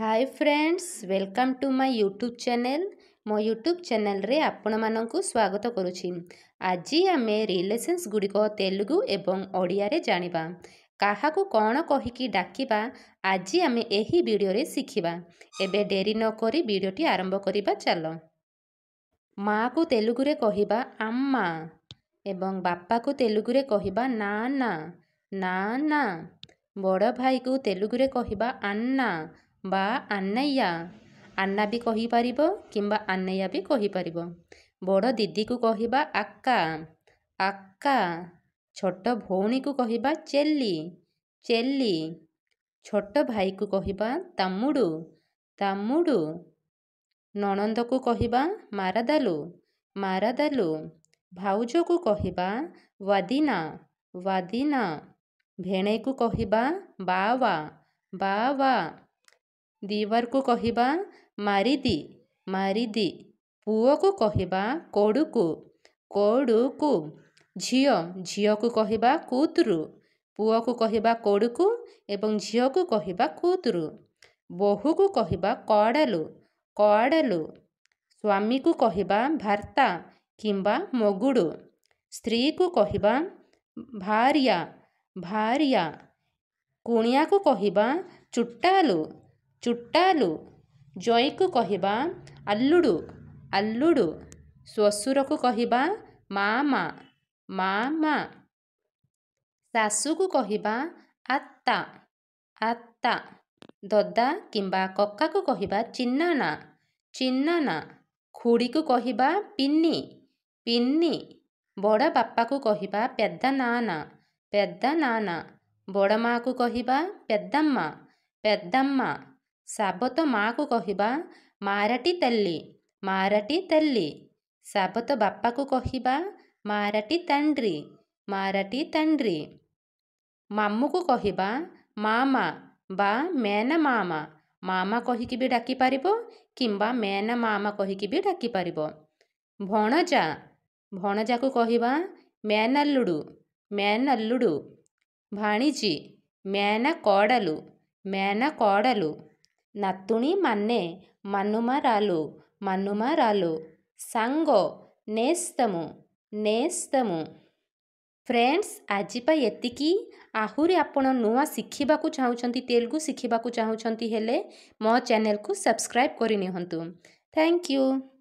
hi friends welcome to my YouTube channel ମୋ YouTube ଚ୍ୟାନେଲ୍ରେ ଆପଣମାନଙ୍କୁ ସ୍ୱାଗତ କରୁଛି ଆଜି ଆମେ ରିଲେସନ୍ସ ଗୁଡ଼ିକ ତେଲୁଗୁ ଏବଂ ଓଡ଼ିଆରେ ଜାଣିବା କାହାକୁ କ'ଣ କହିକି ଡାକିବା ଆଜି ଆମେ ଏହି ଭିଡ଼ିଓରେ ଶିଖିବା ଏବେ ଡେରି ନକରି ଭିଡ଼ିଓଟି ଆରମ୍ଭ କରିବା ଚାଲ ମାଆକୁ ତେଲୁଗୁରେ କହିବା ଆମ୍ମା ଏବଂ ବାପାକୁ ତେଲୁଗୁରେ କହିବା ନା ନା ବଡ଼ ଭାଇକୁ ତେଲୁଗୁରେ କହିବା ଆନ୍ନା বা ଆନ୍ନାୟା ଆନ୍ନା ବି କହିପାରିବ କିମ୍ବା ଆନ୍ନାୟା ବି କହିପାରିବ ବଡ଼ ଦିଦିକୁ କହିବା ଆକା ଆକା ଛୋଟ ଭଉଣୀକୁ କହିବା ଚେଲି ଚେଲି ଛୋଟ ଭାଇକୁ କହିବା ତାମୁଡ଼ୁ ତାମୁଡ଼ୁ ନଣନ୍ଦକୁ କହିବା ମାରାଦାଲୁ ମାରାଦାଲୁ ଭାଉଜକୁ କହିବା ୱାଦିନା ୱାଦିନା ଭେଣେଇକୁ କହିବା ବାବା ବାବା ଦିବାରକୁ କହିବା ମାରିଦି ମାରିଦି ପୁଅକୁ କହିବା କୋଡ଼ୁକୁ କୋଡ଼ୁକୁ ଝିଅ ଝିଅକୁ କହିବା କୁତୁରୁ ପୁଅକୁ କହିବା କୋଡ଼ୁକୁ ଏବଂ ଝିଅକୁ କହିବା କୁତୁରୁ ବୋହୂକୁ କହିବା କଡ଼ାଲୁ କଡ଼ାଲୁ ସ୍ୱାମୀକୁ କହିବା ଭାର୍ତ୍ତା କିମ୍ବା ମଗୁଡ଼ୁ ସ୍ତ୍ରୀକୁ କହିବା ଭାରିଆ ଭାରିଆ କୁଣିଆକୁ କହିବା ଚୁଟାଲୁ చుట్టాలు ଜ୍ୱାଇଁକୁ କହିବା ଆଲୁడు ଆଲୁడు ଶ୍ୱଶୁରକୁ କହିବା ମାମା ମାମା ଶାଶୁକୁ କହିବା ଆତ୍ତା ଆତ୍ତା ଦଦା କିମ୍ବା କକାକୁ କହିବା ଚିନ୍ନାନା ଚିନ୍ନାନା ଖୁଡ଼ିକୁ କହିବା ପିନି ପିନି ବଡ଼ ବାପାକୁ କହିବା ପେଦା ନାନା ପେଦା ନାନା ବଡ଼ ମାଆକୁ କହିବା ପେଦମ୍ମା ପେଦମ୍ମା ସାବତ ମା'କୁ କହିବା ମାରାଟି ତଲ୍ଲି ମାରାଟି ତଲ୍ଲି ସାବତ ବାପାକୁ କହିବା ମାରାଟି ତାଣ୍ଡ୍ରି ମାରାଟି ତାଣ୍ଡ୍ରି ମାମୁକୁ କହିବା ମାମା ବା ମେନା ମାମା ମାମା କହିକି ବି ଡାକିପାରିବ କିମ୍ବା ମେନା ମାମା କହିକି ବି ଡାକିପାରିବ ଭଣଜା ଭଣଜାକୁ କହିବା ମ୍ୟାନାଲ୍ଲୁଡୁ ମ୍ୟାନାଲ୍ଲୁଡୁ ଭାଣିଜି మ్యాన కోడలు మేన కోడలు ନାତୁଣୀ ମାନେ ମାନୁମାରାଲୁ ମାନୁମାରାଲୁ ସାଙ୍ଗ ନେସ୍ତମୁ ନେସ୍ତମୁ ଫ୍ରେଣ୍ଡସ୍ ଆଜି ପାଇଁ ଏତିକି ଆହୁରି ଆପଣ ନୂଆ ଶିଖିବାକୁ ଚାହୁଁଛନ୍ତି ତେଲୁଗୁ ଶିଖିବାକୁ ଚାହୁଁଛନ୍ତି ହେଲେ ମୋ ଚ୍ୟାନେଲକୁ ସବସ୍କ୍ରାଇବ୍ କରିନିଅନ୍ତୁ ଥ୍ୟାଙ୍କ ୟୁ